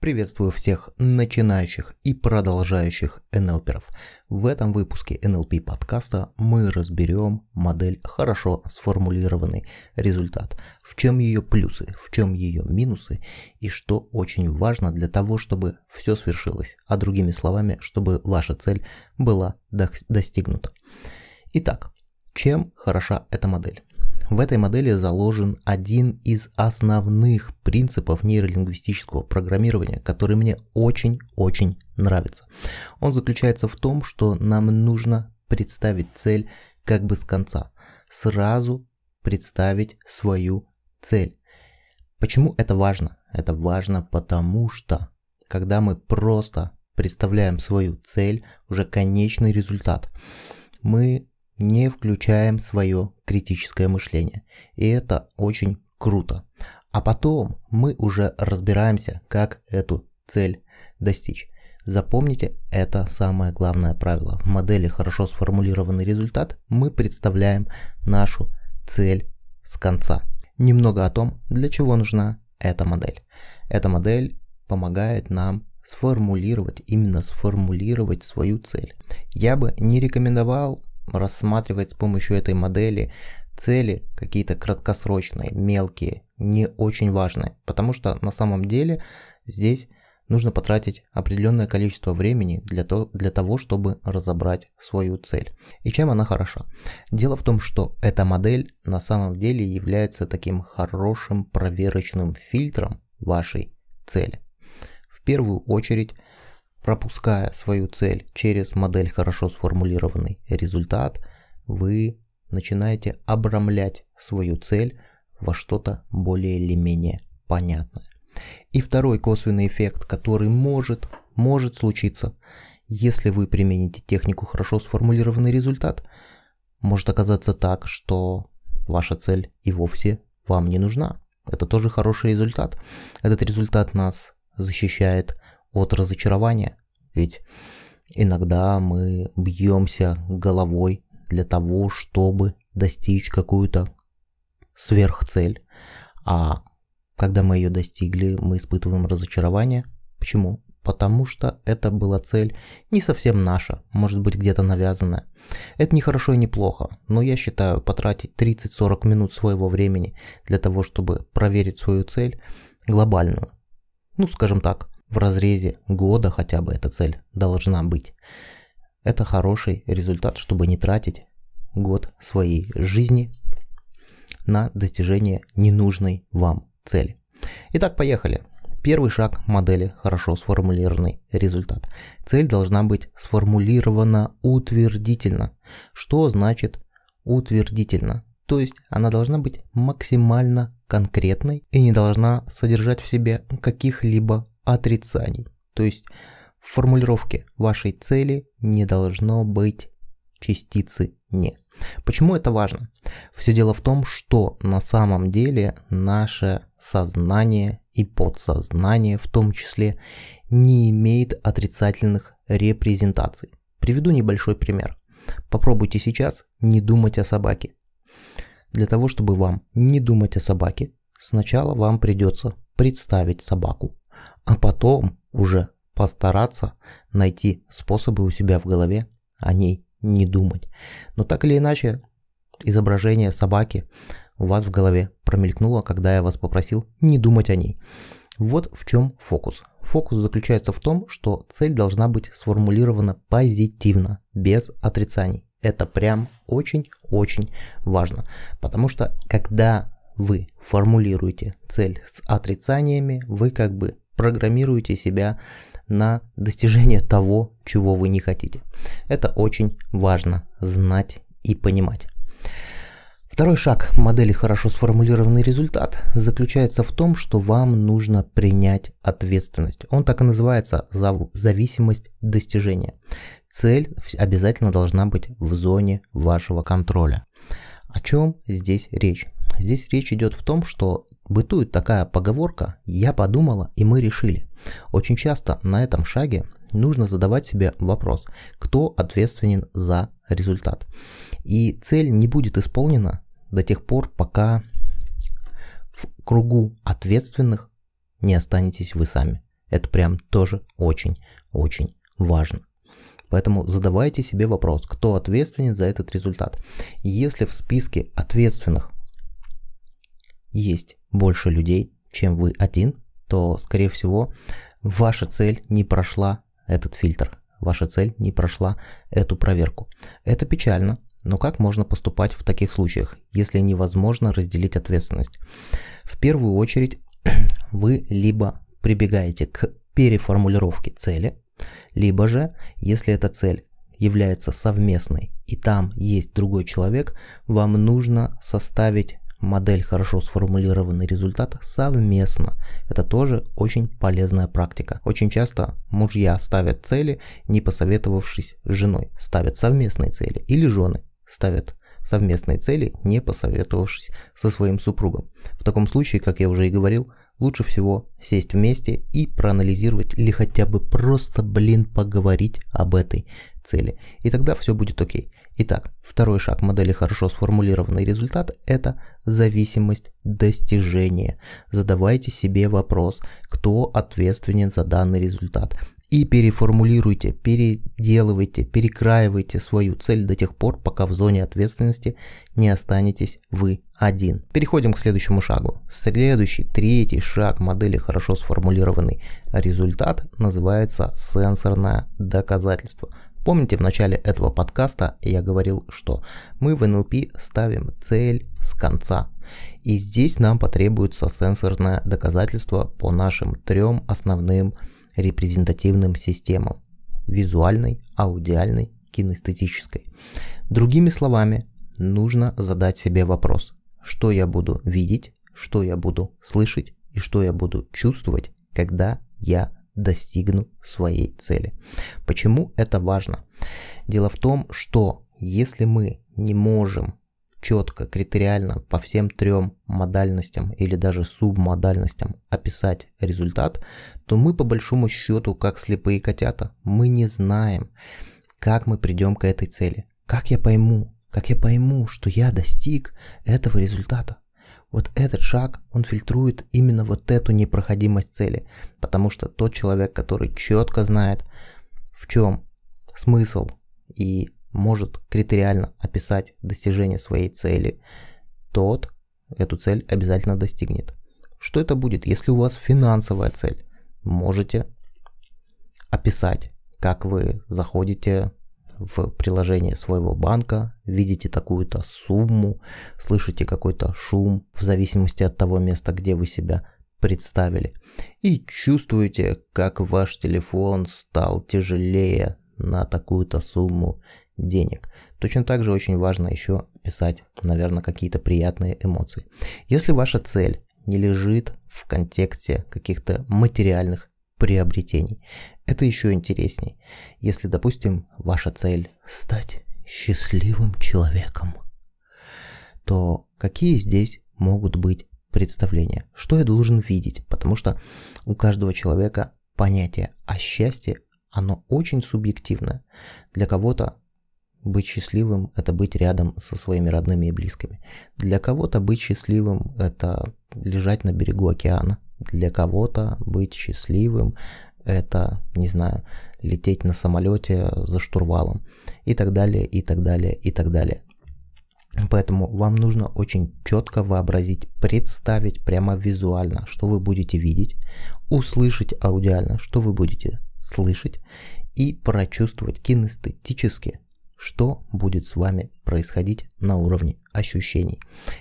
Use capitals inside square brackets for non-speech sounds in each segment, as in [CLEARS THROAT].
Приветствую всех начинающих и продолжающих НЛПеров. В этом выпуске НЛП подкаста мы разберем модель хорошо сформулированный результат, в чем ее плюсы, в чем ее минусы и что очень важно для того, чтобы все свершилось, а другими словами, чтобы ваша цель была достигнута. Итак, чем хороша эта модель? в этой модели заложен один из основных принципов нейролингвистического программирования, который мне очень-очень нравится. Он заключается в том, что нам нужно представить цель как бы с конца, сразу представить свою цель. Почему это важно? Это важно потому, что когда мы просто представляем свою цель, уже конечный результат, мы не включаем свое критическое мышление. И это очень круто. А потом мы уже разбираемся, как эту цель достичь. Запомните, это самое главное правило. В модели хорошо сформулированный результат мы представляем нашу цель с конца. Немного о том, для чего нужна эта модель. Эта модель помогает нам сформулировать, именно сформулировать свою цель. Я бы не рекомендовал рассматривает с помощью этой модели цели какие-то краткосрочные, мелкие, не очень важные, потому что на самом деле здесь нужно потратить определенное количество времени для, то, для того, чтобы разобрать свою цель. И чем она хороша? Дело в том, что эта модель на самом деле является таким хорошим проверочным фильтром вашей цели. В первую очередь пропуская свою цель через модель хорошо сформулированный результат, вы начинаете обрамлять свою цель во что-то более или менее понятное. И второй косвенный эффект, который может, может случиться, если вы примените технику хорошо сформулированный результат, может оказаться так, что ваша цель и вовсе вам не нужна. Это тоже хороший результат. Этот результат нас защищает от разочарования. Ведь иногда мы бьемся головой для того, чтобы достичь какую-то сверхцель, а когда мы ее достигли, мы испытываем разочарование. Почему? Потому что это была цель не совсем наша, может быть где-то навязанная. Это не хорошо и не плохо, но я считаю, потратить 30-40 минут своего времени для того, чтобы проверить свою цель глобальную. Ну, скажем так, в разрезе года хотя бы эта цель должна быть. Это хороший результат, чтобы не тратить год своей жизни на достижение ненужной вам цели. Итак, поехали. Первый шаг модели – хорошо сформулированный результат. Цель должна быть сформулирована утвердительно. Что значит утвердительно? То есть она должна быть максимально конкретной и не должна содержать в себе каких-либо отрицаний. То есть в формулировке вашей цели не должно быть частицы «не». Почему это важно? Все дело в том, что на самом деле наше сознание и подсознание в том числе не имеет отрицательных репрезентаций. Приведу небольшой пример. Попробуйте сейчас не думать о собаке. Для того, чтобы вам не думать о собаке, сначала вам придется представить собаку а потом уже постараться найти способы у себя в голове о ней не думать. Но так или иначе, изображение собаки у вас в голове промелькнуло, когда я вас попросил не думать о ней. Вот в чем фокус. Фокус заключается в том, что цель должна быть сформулирована позитивно, без отрицаний. Это прям очень-очень важно, потому что когда вы формулируете цель с отрицаниями, вы как бы программируете себя на достижение того, чего вы не хотите. Это очень важно знать и понимать. Второй шаг модели «Хорошо сформулированный результат» заключается в том, что вам нужно принять ответственность. Он так и называется «зависимость достижения». Цель обязательно должна быть в зоне вашего контроля. О чем здесь речь? Здесь речь идет в том, что Бытует такая поговорка «я подумала и мы решили». Очень часто на этом шаге нужно задавать себе вопрос, кто ответственен за результат. И цель не будет исполнена до тех пор, пока в кругу ответственных не останетесь вы сами. Это прям тоже очень-очень важно. Поэтому задавайте себе вопрос, кто ответственен за этот результат. Если в списке ответственных есть больше людей, чем вы один, то, скорее всего, ваша цель не прошла этот фильтр, ваша цель не прошла эту проверку. Это печально, но как можно поступать в таких случаях, если невозможно разделить ответственность? В первую очередь, [CLEARS THROAT] вы либо прибегаете к переформулировке цели, либо же, если эта цель является совместной и там есть другой человек, вам нужно составить модель хорошо сформулированный результат совместно. Это тоже очень полезная практика. Очень часто мужья ставят цели, не посоветовавшись с женой, ставят совместные цели. Или жены ставят совместные цели, не посоветовавшись со своим супругом. В таком случае, как я уже и говорил, лучше всего сесть вместе и проанализировать или хотя бы просто, блин, поговорить об этой цели. И тогда все будет окей. Итак, второй шаг модели хорошо сформулированный результат – это зависимость достижения. Задавайте себе вопрос, кто ответственен за данный результат. И переформулируйте, переделывайте, перекраивайте свою цель до тех пор, пока в зоне ответственности не останетесь вы один. Переходим к следующему шагу. Следующий, третий шаг модели хорошо сформулированный результат называется сенсорное доказательство – Помните, в начале этого подкаста я говорил, что мы в NLP ставим цель с конца. И здесь нам потребуется сенсорное доказательство по нашим трем основным репрезентативным системам. Визуальной, аудиальной, кинестетической. Другими словами, нужно задать себе вопрос, что я буду видеть, что я буду слышать и что я буду чувствовать, когда я достигну своей цели. Почему это важно? Дело в том, что если мы не можем четко, критериально по всем трем модальностям или даже субмодальностям описать результат, то мы по большому счету, как слепые котята, мы не знаем, как мы придем к этой цели. Как я пойму, как я пойму, что я достиг этого результата? Вот этот шаг, он фильтрует именно вот эту непроходимость цели, потому что тот человек, который четко знает, в чем смысл и может критериально описать достижение своей цели, тот эту цель обязательно достигнет. Что это будет, если у вас финансовая цель? Можете описать, как вы заходите в приложении своего банка, видите такую-то сумму, слышите какой-то шум в зависимости от того места, где вы себя представили. И чувствуете, как ваш телефон стал тяжелее на такую-то сумму денег. Точно так же очень важно еще писать, наверное, какие-то приятные эмоции. Если ваша цель не лежит в контексте каких-то материальных приобретений. Это еще интересней, если, допустим, ваша цель – стать счастливым человеком, то какие здесь могут быть представления? Что я должен видеть? Потому что у каждого человека понятие о счастье, оно очень субъективно. Для кого-то быть счастливым – это быть рядом со своими родными и близкими. Для кого-то быть счастливым – это лежать на берегу океана – для кого-то быть счастливым – это, не знаю, лететь на самолете за штурвалом и так далее, и так далее, и так далее. Поэтому вам нужно очень четко вообразить, представить прямо визуально, что вы будете видеть, услышать аудиально, что вы будете слышать, и прочувствовать кинестетически, что будет с вами происходить на уровне ощущений.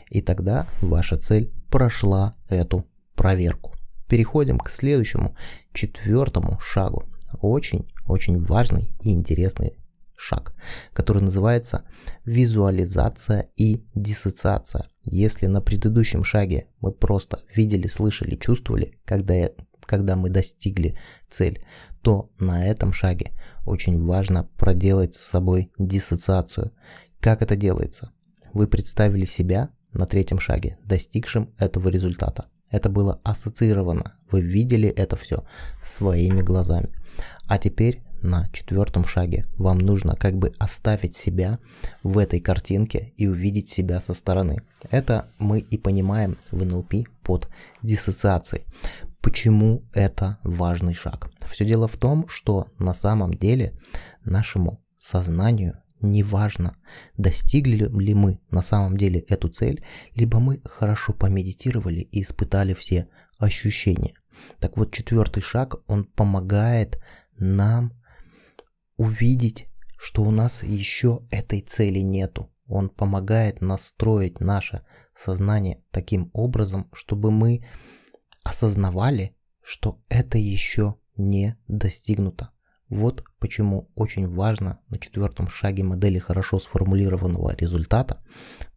И тогда ваша цель прошла эту проверку. Переходим к следующему, четвертому шагу. Очень-очень важный и интересный шаг, который называется визуализация и диссоциация. Если на предыдущем шаге мы просто видели, слышали, чувствовали, когда, когда мы достигли цель, то на этом шаге очень важно проделать с собой диссоциацию. Как это делается? Вы представили себя на третьем шаге, достигшим этого результата. Это было ассоциировано. Вы видели это все своими глазами. А теперь на четвертом шаге вам нужно как бы оставить себя в этой картинке и увидеть себя со стороны. Это мы и понимаем в НЛП под диссоциацией. Почему это важный шаг? Все дело в том, что на самом деле нашему сознанию неважно, достигли ли мы на самом деле эту цель, либо мы хорошо помедитировали и испытали все ощущения. Так вот, четвертый шаг, он помогает нам увидеть, что у нас еще этой цели нету. Он помогает настроить наше сознание таким образом, чтобы мы осознавали, что это еще не достигнуто. Вот почему очень важно на четвертом шаге модели хорошо сформулированного результата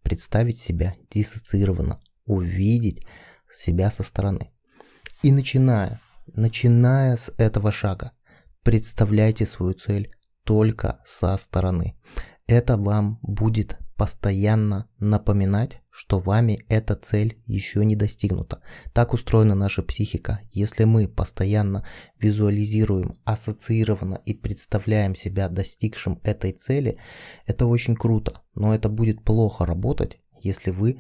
представить себя диссоциированно, увидеть себя со стороны. И начиная, начиная с этого шага, представляйте свою цель только со стороны. Это вам будет постоянно напоминать, что вами эта цель еще не достигнута. Так устроена наша психика. Если мы постоянно визуализируем, ассоциированно и представляем себя достигшим этой цели, это очень круто, но это будет плохо работать, если вы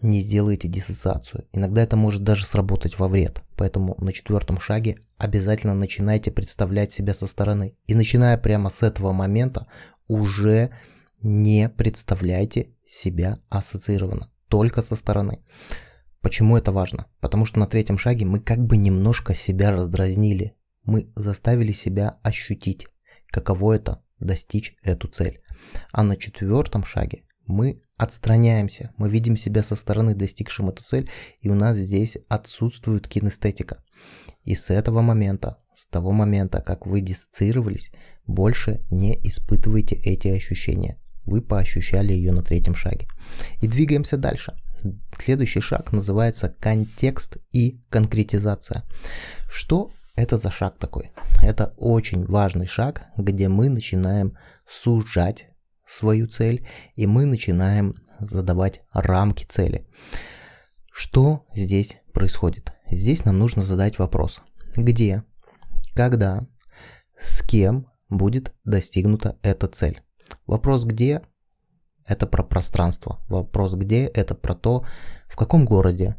не сделаете диссоциацию. Иногда это может даже сработать во вред. Поэтому на четвертом шаге обязательно начинайте представлять себя со стороны. И начиная прямо с этого момента уже не представляйте себя ассоциированно, только со стороны. Почему это важно? Потому что на третьем шаге мы как бы немножко себя раздразнили. Мы заставили себя ощутить, каково это достичь эту цель. А на четвертом шаге мы отстраняемся, мы видим себя со стороны, достигшим эту цель, и у нас здесь отсутствует кинестетика. И с этого момента, с того момента, как вы диссоциировались, больше не испытывайте эти ощущения. Вы поощущали ее на третьем шаге. И двигаемся дальше. Следующий шаг называется контекст и конкретизация. Что это за шаг такой? Это очень важный шаг, где мы начинаем сужать свою цель, и мы начинаем задавать рамки цели. Что здесь происходит? Здесь нам нужно задать вопрос. Где, когда, с кем будет достигнута эта цель? Вопрос где – это про пространство. Вопрос где – это про то, в каком городе,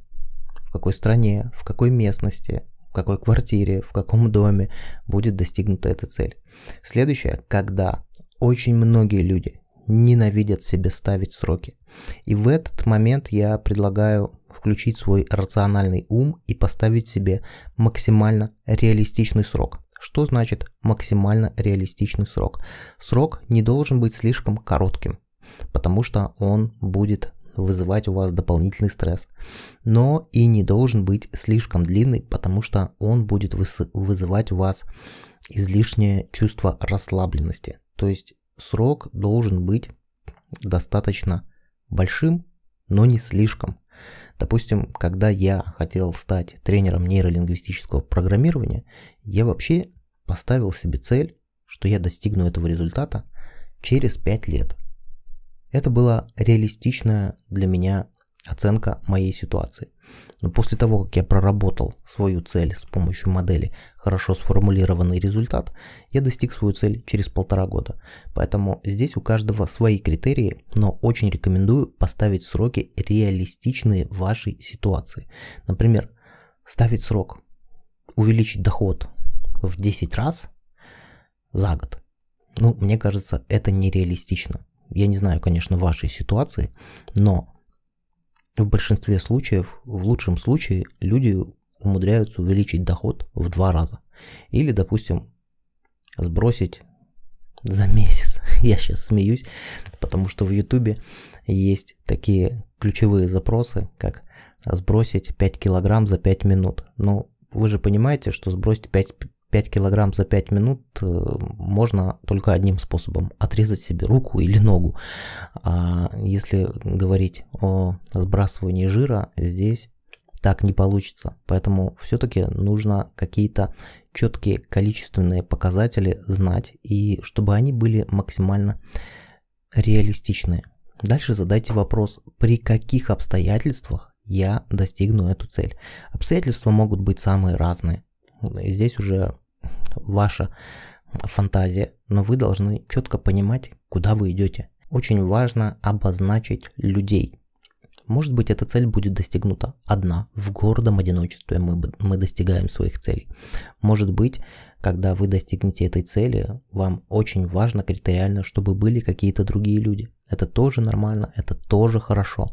в какой стране, в какой местности, в какой квартире, в каком доме будет достигнута эта цель. Следующее – когда. Очень многие люди ненавидят себе ставить сроки. И в этот момент я предлагаю включить свой рациональный ум и поставить себе максимально реалистичный срок. Что значит максимально реалистичный срок? Срок не должен быть слишком коротким, потому что он будет вызывать у вас дополнительный стресс. Но и не должен быть слишком длинный, потому что он будет вызывать у вас излишнее чувство расслабленности. То есть срок должен быть достаточно большим, но не слишком. Допустим, когда я хотел стать тренером нейролингвистического программирования, я вообще поставил себе цель, что я достигну этого результата через 5 лет. Это была реалистичная для меня оценка моей ситуации. Но после того, как я проработал свою цель с помощью модели «Хорошо сформулированный результат», я достиг свою цель через полтора года. Поэтому здесь у каждого свои критерии, но очень рекомендую поставить сроки реалистичные вашей ситуации. Например, ставить срок увеличить доход в 10 раз за год. Ну, мне кажется, это нереалистично. Я не знаю, конечно, вашей ситуации, но в большинстве случаев, в лучшем случае, люди умудряются увеличить доход в два раза. Или, допустим, сбросить за месяц. [LAUGHS] Я сейчас смеюсь, потому что в Ютубе есть такие ключевые запросы, как сбросить 5 килограмм за 5 минут. Но вы же понимаете, что сбросить 5 5 килограмм за 5 минут э, можно только одним способом – отрезать себе руку или ногу. А если говорить о сбрасывании жира, здесь так не получится. Поэтому все-таки нужно какие-то четкие количественные показатели знать, и чтобы они были максимально реалистичные. Дальше задайте вопрос, при каких обстоятельствах я достигну эту цель. Обстоятельства могут быть самые разные. здесь уже ваша фантазия, но вы должны четко понимать, куда вы идете. Очень важно обозначить людей. Может быть, эта цель будет достигнута одна, в гордом одиночестве мы, мы достигаем своих целей. Может быть, когда вы достигнете этой цели, вам очень важно критериально, чтобы были какие-то другие люди. Это тоже нормально, это тоже хорошо.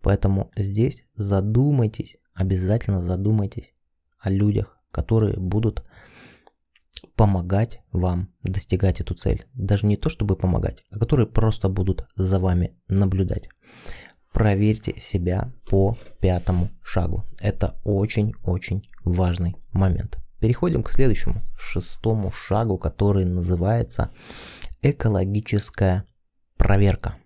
Поэтому здесь задумайтесь, обязательно задумайтесь о людях, которые будут помогать вам достигать эту цель. Даже не то, чтобы помогать, а которые просто будут за вами наблюдать. Проверьте себя по пятому шагу. Это очень-очень важный момент. Переходим к следующему, шестому шагу, который называется экологическая проверка.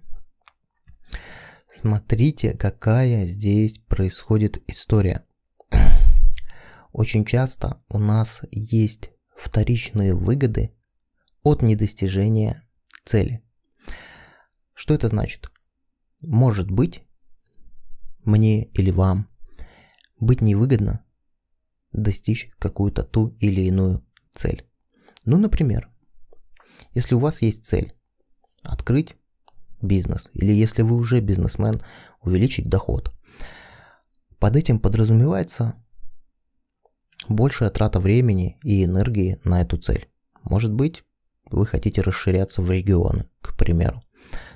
Смотрите, какая здесь происходит история. Очень часто у нас есть вторичные выгоды от недостижения цели. Что это значит? Может быть, мне или вам быть невыгодно достичь какую-то ту или иную цель. Ну, например, если у вас есть цель открыть бизнес, или если вы уже бизнесмен, увеличить доход. Под этим подразумевается большая трата времени и энергии на эту цель. Может быть, вы хотите расширяться в регионы, к примеру.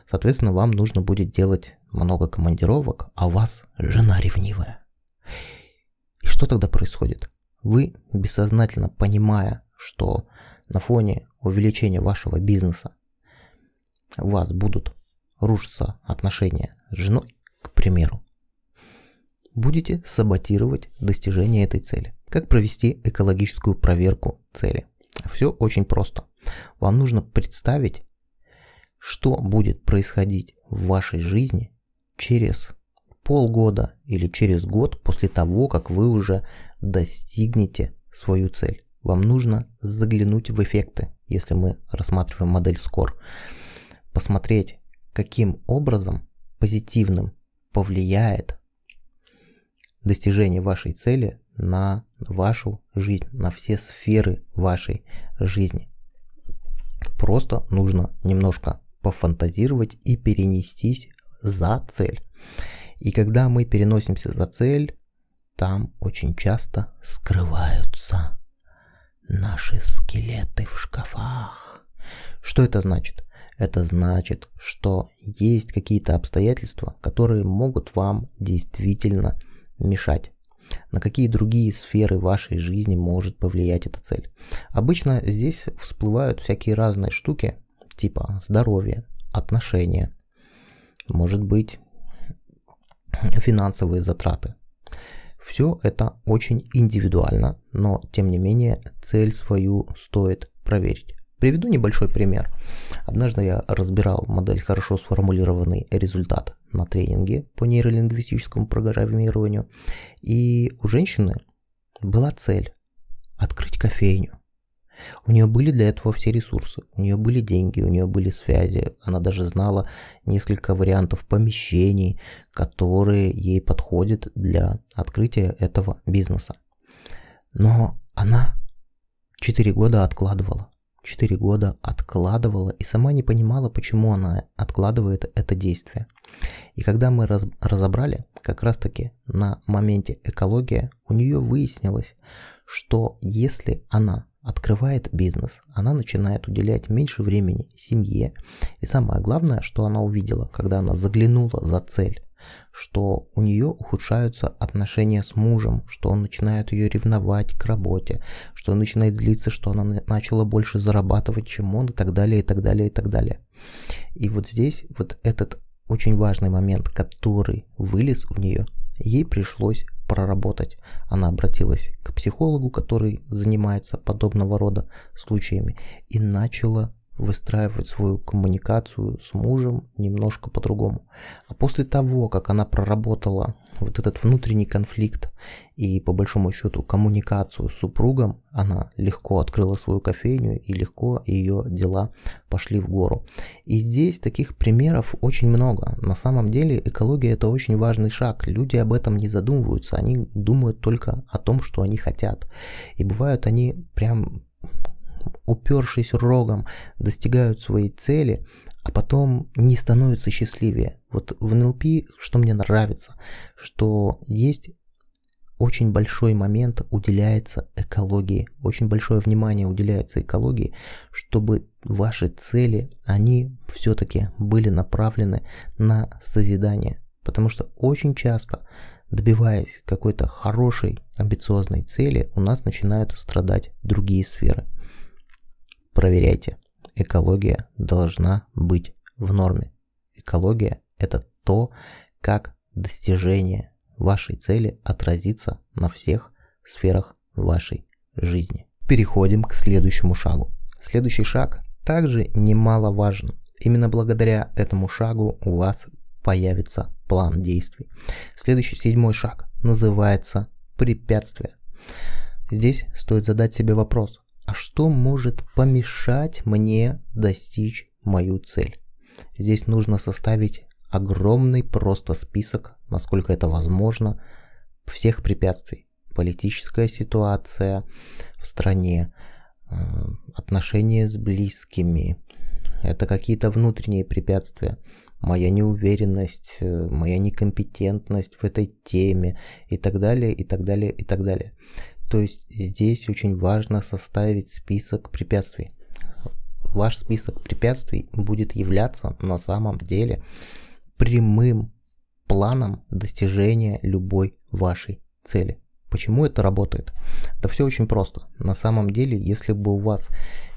Соответственно, вам нужно будет делать много командировок, а у вас жена ревнивая. И что тогда происходит? Вы, бессознательно понимая, что на фоне увеличения вашего бизнеса у вас будут рушиться отношения с женой, к примеру, будете саботировать достижение этой цели. Как провести экологическую проверку цели? Все очень просто. Вам нужно представить, что будет происходить в вашей жизни через полгода или через год после того, как вы уже достигнете свою цель. Вам нужно заглянуть в эффекты, если мы рассматриваем модель SCORE, посмотреть, каким образом позитивным повлияет достижение вашей цели на вашу жизнь, на все сферы вашей жизни. Просто нужно немножко пофантазировать и перенестись за цель. И когда мы переносимся за цель, там очень часто скрываются наши скелеты в шкафах. Что это значит? Это значит, что есть какие-то обстоятельства, которые могут вам действительно мешать. На какие другие сферы вашей жизни может повлиять эта цель? Обычно здесь всплывают всякие разные штуки, типа здоровье, отношения, может быть, финансовые затраты. Все это очень индивидуально, но тем не менее цель свою стоит проверить. Приведу небольшой пример. Однажды я разбирал модель хорошо сформулированный результат на тренинге по нейролингвистическому программированию. И у женщины была цель открыть кофейню. У нее были для этого все ресурсы, у нее были деньги, у нее были связи, она даже знала несколько вариантов помещений, которые ей подходят для открытия этого бизнеса. Но она 4 года откладывала. Четыре года откладывала и сама не понимала, почему она откладывает это действие. И когда мы раз, разобрали, как раз таки на моменте экология, у нее выяснилось, что если она открывает бизнес, она начинает уделять меньше времени семье. И самое главное, что она увидела, когда она заглянула за цель, что у нее ухудшаются отношения с мужем, что он начинает ее ревновать к работе, что он начинает злиться, что она начала больше зарабатывать, чем он, и так далее, и так далее, и так далее. И вот здесь вот этот очень важный момент, который вылез у нее, ей пришлось проработать. Она обратилась к психологу, который занимается подобного рода случаями, и начала выстраивать свою коммуникацию с мужем немножко по-другому. А после того, как она проработала вот этот внутренний конфликт и по большому счету коммуникацию с супругом, она легко открыла свою кофейню и легко ее дела пошли в гору. И здесь таких примеров очень много. На самом деле экология это очень важный шаг. Люди об этом не задумываются, они думают только о том, что они хотят. И бывают они прям упершись рогом, достигают своей цели, а потом не становятся счастливее. Вот в НЛП, что мне нравится, что есть очень большой момент уделяется экологии, очень большое внимание уделяется экологии, чтобы ваши цели, они все-таки были направлены на созидание. Потому что очень часто, добиваясь какой-то хорошей, амбициозной цели, у нас начинают страдать другие сферы проверяйте. Экология должна быть в норме. Экология – это то, как достижение вашей цели отразится на всех сферах вашей жизни. Переходим к следующему шагу. Следующий шаг также немаловажен. Именно благодаря этому шагу у вас появится план действий. Следующий седьмой шаг называется препятствие. Здесь стоит задать себе вопрос, а что может помешать мне достичь мою цель. Здесь нужно составить огромный просто список, насколько это возможно, всех препятствий. Политическая ситуация в стране, э, отношения с близкими, это какие-то внутренние препятствия, моя неуверенность, э, моя некомпетентность в этой теме и так далее, и так далее, и так далее. То есть здесь очень важно составить список препятствий. Ваш список препятствий будет являться на самом деле прямым планом достижения любой вашей цели. Почему это работает? Да все очень просто. На самом деле, если бы у вас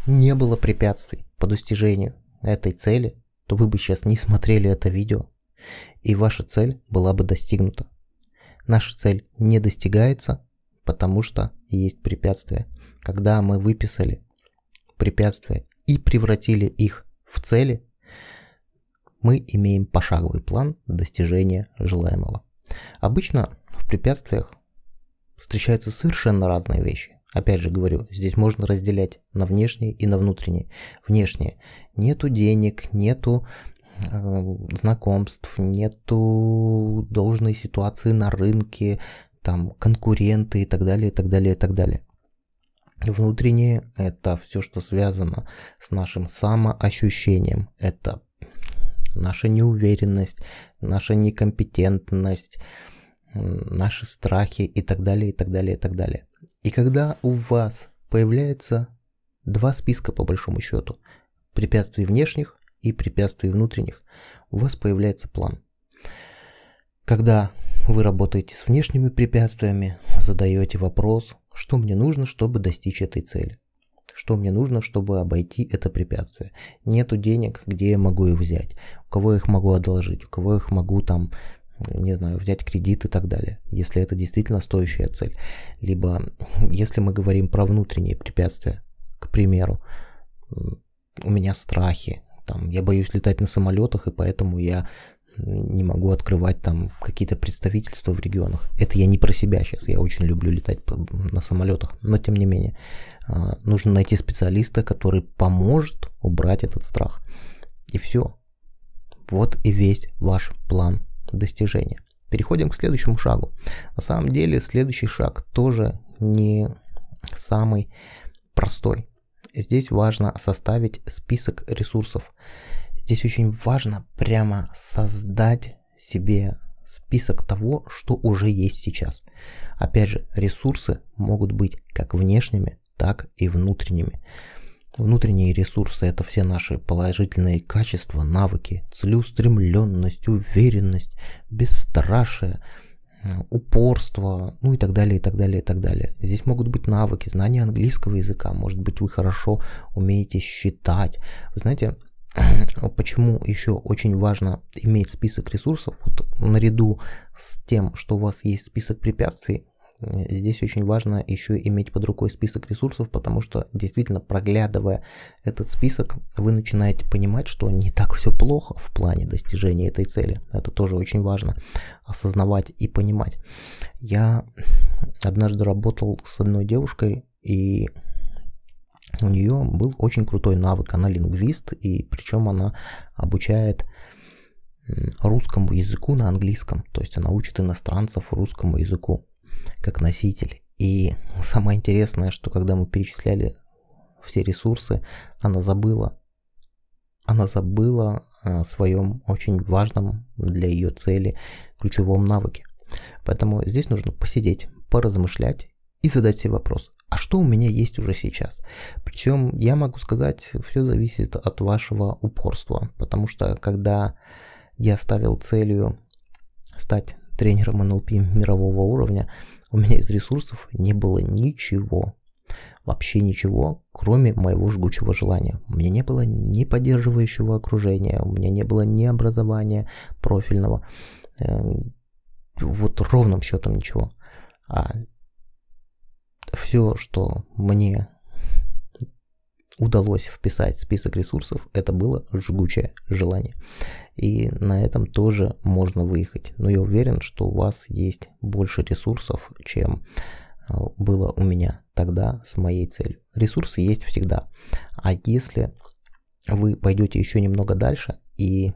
не было препятствий по достижению этой цели, то вы бы сейчас не смотрели это видео, и ваша цель была бы достигнута. Наша цель не достигается, потому что есть препятствия. Когда мы выписали препятствия и превратили их в цели, мы имеем пошаговый план достижения желаемого. Обычно в препятствиях встречаются совершенно разные вещи. Опять же говорю, здесь можно разделять на внешние и на внутренние. Внешние. Нету денег, нету э, знакомств, нету должной ситуации на рынке, там конкуренты и так далее, и так далее, и так далее. Внутреннее – это все, что связано с нашим самоощущением. Это наша неуверенность, наша некомпетентность, наши страхи и так далее, и так далее, и так далее. И когда у вас появляется два списка по большому счету, препятствий внешних и препятствий внутренних, у вас появляется план. Когда вы работаете с внешними препятствиями, задаете вопрос, что мне нужно, чтобы достичь этой цели. Что мне нужно, чтобы обойти это препятствие? Нету денег, где я могу их взять? У кого я их могу одолжить? У кого я их могу там, не знаю, взять кредит и так далее, если это действительно стоящая цель. Либо, [LAUGHS] если мы говорим про внутренние препятствия, к примеру, у меня страхи, там, я боюсь летать на самолетах, и поэтому я не могу открывать там какие-то представительства в регионах. Это я не про себя сейчас, я очень люблю летать на самолетах, но тем не менее, а, нужно найти специалиста, который поможет убрать этот страх. И все. Вот и весь ваш план достижения. Переходим к следующему шагу. На самом деле следующий шаг тоже не самый простой. Здесь важно составить список ресурсов Здесь очень важно прямо создать себе список того, что уже есть сейчас. Опять же, ресурсы могут быть как внешними, так и внутренними. Внутренние ресурсы – это все наши положительные качества, навыки, целеустремленность, уверенность, бесстрашие, упорство, ну и так далее, и так далее, и так далее. Здесь могут быть навыки, знания английского языка, может быть, вы хорошо умеете считать. Вы знаете, [CLEARS THROAT] А почему еще очень важно иметь список ресурсов, вот наряду с тем, что у вас есть список препятствий, э, здесь очень важно еще иметь под рукой список ресурсов, потому что действительно проглядывая этот список, вы начинаете понимать, что не так все плохо в плане достижения этой цели. Это тоже очень важно осознавать и понимать. Я [CLEARS THROAT] однажды работал с одной девушкой, и у нее был очень крутой навык, она лингвист, и причем она обучает русскому языку на английском, то есть она учит иностранцев русскому языку как носитель. И самое интересное, что когда мы перечисляли все ресурсы, она забыла. Она забыла э, о своем очень важном для ее цели ключевом навыке. Поэтому здесь нужно посидеть, поразмышлять и задать себе вопрос, а что у меня есть уже сейчас. Причем я могу сказать, все зависит от вашего упорства, потому что когда я ставил целью стать тренером НЛП мирового уровня, у меня из ресурсов не было ничего. Вообще ничего, кроме моего жгучего желания. У меня не было ни поддерживающего окружения, у меня не было ни образования профильного, э, вот ровным счетом ничего. А все, что мне удалось вписать в список ресурсов, это было жгучее желание. И на этом тоже можно выехать. Но я уверен, что у вас есть больше ресурсов, чем э, было у меня тогда с моей целью. Ресурсы есть всегда. А если вы пойдете еще немного дальше и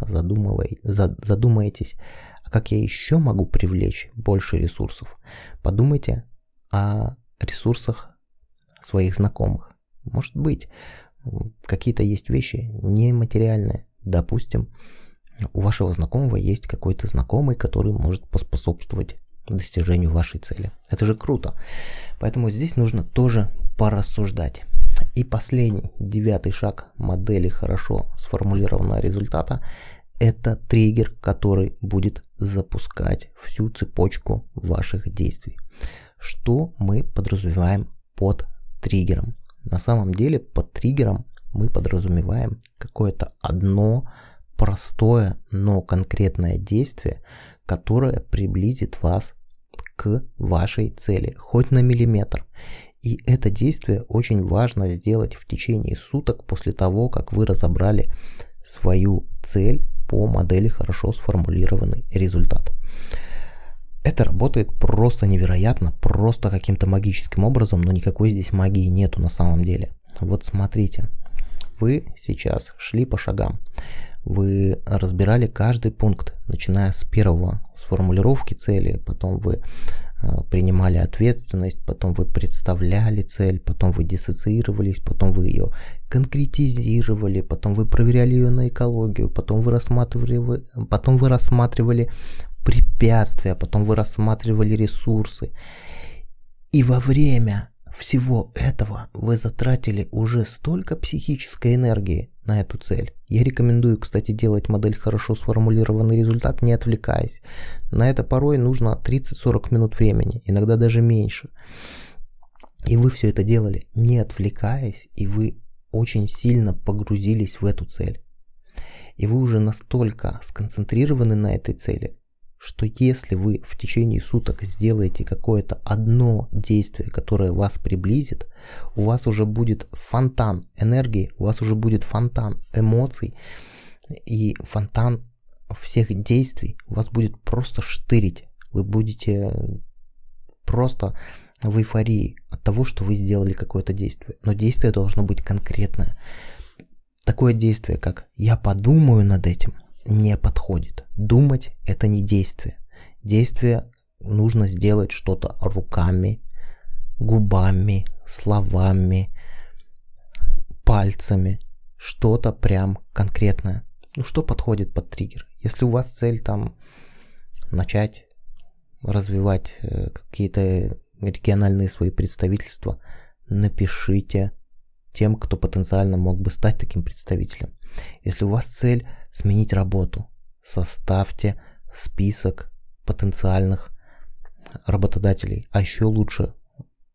задумываетесь, а как я еще могу привлечь больше ресурсов, подумайте, о ресурсах своих знакомых. Может быть, какие-то есть вещи нематериальные. Допустим, у вашего знакомого есть какой-то знакомый, который может поспособствовать достижению вашей цели. Это же круто. Поэтому здесь нужно тоже порассуждать. И последний, девятый шаг модели хорошо сформулированного результата – это триггер, который будет запускать всю цепочку ваших действий что мы подразумеваем под триггером. На самом деле под триггером мы подразумеваем какое-то одно простое, но конкретное действие, которое приблизит вас к вашей цели, хоть на миллиметр. И это действие очень важно сделать в течение суток после того, как вы разобрали свою цель по модели хорошо сформулированный результат. Это работает просто невероятно, просто каким-то магическим образом, но никакой здесь магии нету на самом деле. Вот смотрите, вы сейчас шли по шагам, вы разбирали каждый пункт, начиная с первого, с формулировки цели, потом вы э, принимали ответственность, потом вы представляли цель, потом вы диссоциировались, потом вы ее конкретизировали, потом вы проверяли ее на экологию, потом вы рассматривали, потом вы рассматривали препятствия, а потом вы рассматривали ресурсы. И во время всего этого вы затратили уже столько психической энергии на эту цель. Я рекомендую, кстати, делать модель хорошо сформулированный результат, не отвлекаясь. На это порой нужно 30-40 минут времени, иногда даже меньше. И вы все это делали, не отвлекаясь, и вы очень сильно погрузились в эту цель. И вы уже настолько сконцентрированы на этой цели, что если вы в течение суток сделаете какое-то одно действие, которое вас приблизит, у вас уже будет фонтан энергии, у вас уже будет фонтан эмоций и фонтан всех действий у вас будет просто штырить. Вы будете просто в эйфории от того, что вы сделали какое-то действие. Но действие должно быть конкретное. Такое действие, как «я подумаю над этим», не подходит. Думать – это не действие. Действие нужно сделать что-то руками, губами, словами, пальцами. Что-то прям конкретное. Ну, что подходит под триггер? Если у вас цель там начать развивать э, какие-то региональные свои представительства, напишите тем, кто потенциально мог бы стать таким представителем. Если у вас цель сменить работу. Составьте список потенциальных работодателей, а еще лучше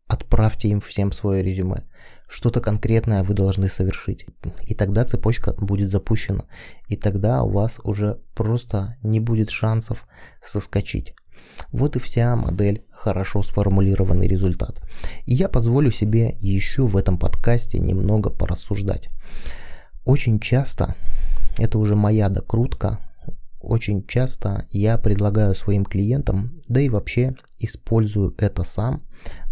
отправьте им всем свое резюме. Что-то конкретное вы должны совершить. И тогда цепочка будет запущена. И тогда у вас уже просто не будет шансов соскочить. Вот и вся модель хорошо сформулированный результат. И я позволю себе еще в этом подкасте немного порассуждать. Очень часто это уже моя докрутка. Очень часто я предлагаю своим клиентам, да и вообще использую это сам,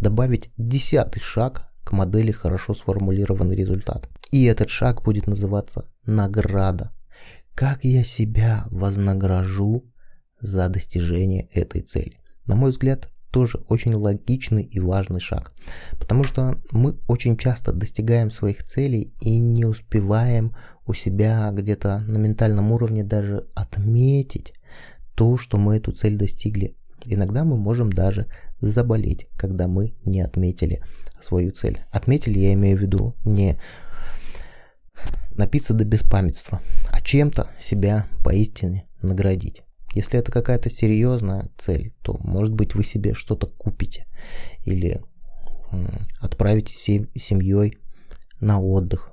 добавить десятый шаг к модели хорошо сформулированный результат. И этот шаг будет называться награда. Как я себя вознагражу за достижение этой цели? На мой взгляд, тоже очень логичный и важный шаг. Потому что мы очень часто достигаем своих целей и не успеваем у себя где-то на ментальном уровне даже отметить то, что мы эту цель достигли. Иногда мы можем даже заболеть, когда мы не отметили свою цель. Отметили, я имею в виду, не напиться до беспамятства, а чем-то себя поистине наградить. Если это какая-то серьезная цель, то, может быть, вы себе что-то купите или отправитесь семьей на отдых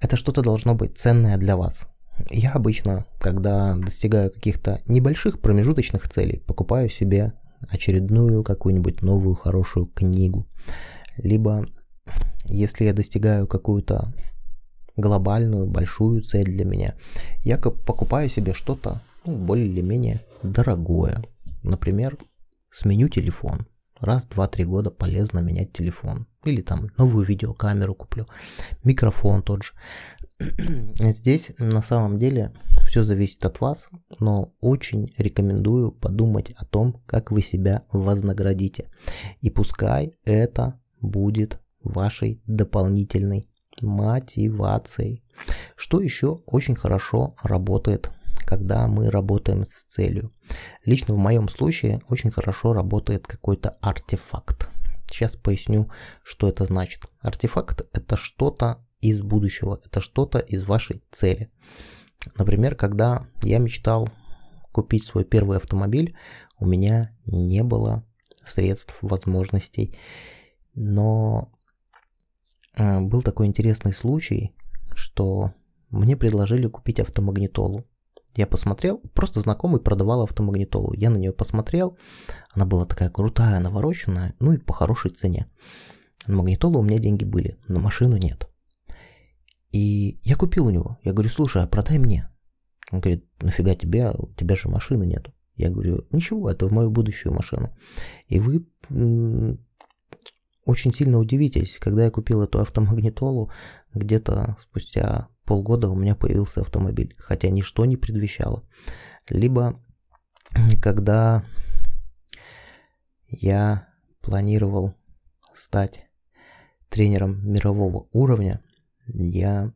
это что-то должно быть ценное для вас. Я обычно, когда достигаю каких-то небольших промежуточных целей, покупаю себе очередную какую-нибудь новую хорошую книгу. Либо если я достигаю какую-то глобальную, большую цель для меня, я покупаю себе что-то ну, более или менее дорогое. Например, сменю телефон раз, два, три года полезно менять телефон. Или там новую видеокамеру куплю, микрофон тот же. [CLEARS THROAT] Здесь на самом деле все зависит от вас, но очень рекомендую подумать о том, как вы себя вознаградите. И пускай это будет вашей дополнительной мотивацией. Что еще очень хорошо работает когда мы работаем с целью. Лично в моем случае очень хорошо работает какой-то артефакт. Сейчас поясню, что это значит. Артефакт – это что-то из будущего, это что-то из вашей цели. Например, когда я мечтал купить свой первый автомобиль, у меня не было средств, возможностей. Но э, был такой интересный случай, что мне предложили купить автомагнитолу. Я посмотрел, просто знакомый продавал автомагнитолу. Я на нее посмотрел, она была такая крутая, навороченная, ну и по хорошей цене. На магнитолу у меня деньги были, на машину нет. И я купил у него. Я говорю, слушай, а продай мне. Он говорит, нафига тебе, у тебя же машины нет. Я говорю, ничего, это в мою будущую машину. И вы очень сильно удивитесь, когда я купил эту автомагнитолу где-то спустя полгода у меня появился автомобиль, хотя ничто не предвещало. Либо когда я планировал стать тренером мирового уровня, я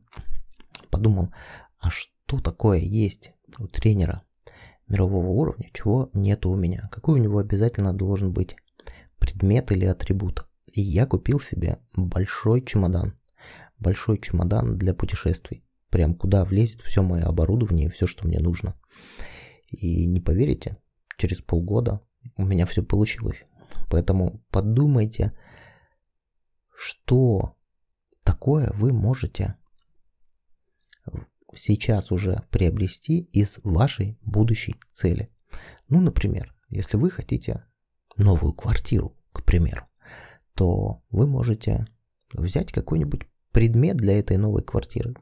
подумал, а что такое есть у тренера мирового уровня, чего нет у меня? Какой у него обязательно должен быть предмет или атрибут? И я купил себе большой чемодан. Большой чемодан для путешествий прям куда влезет все мое оборудование, все, что мне нужно. И не поверите, через полгода у меня все получилось. Поэтому подумайте, что такое вы можете сейчас уже приобрести из вашей будущей цели. Ну, например, если вы хотите новую квартиру, к примеру, то вы можете взять какой-нибудь предмет для этой новой квартиры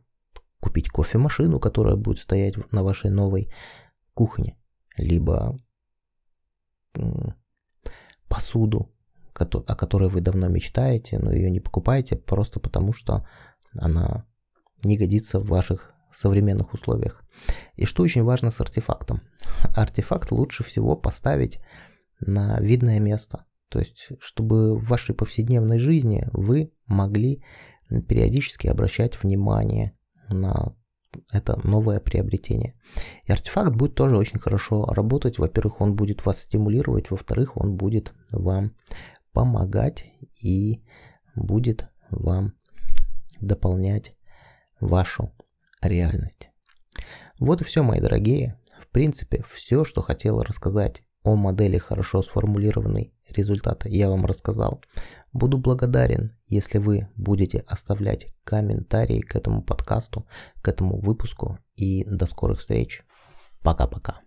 купить кофемашину, которая будет стоять на вашей новой кухне, либо посуду, о которой вы давно мечтаете, но ее не покупаете просто потому, что она не годится в ваших современных условиях. И что очень важно с артефактом? Артефакт лучше всего поставить на видное место. То есть, чтобы в вашей повседневной жизни вы могли периодически обращать внимание на это новое приобретение. И артефакт будет тоже очень хорошо работать. Во-первых, он будет вас стимулировать. Во-вторых, он будет вам помогать и будет вам дополнять вашу реальность. Вот и все, мои дорогие. В принципе, все, что хотела рассказать о модели хорошо сформулированный результат я вам рассказал. Буду благодарен, если вы будете оставлять комментарии к этому подкасту, к этому выпуску. И до скорых встреч. Пока-пока.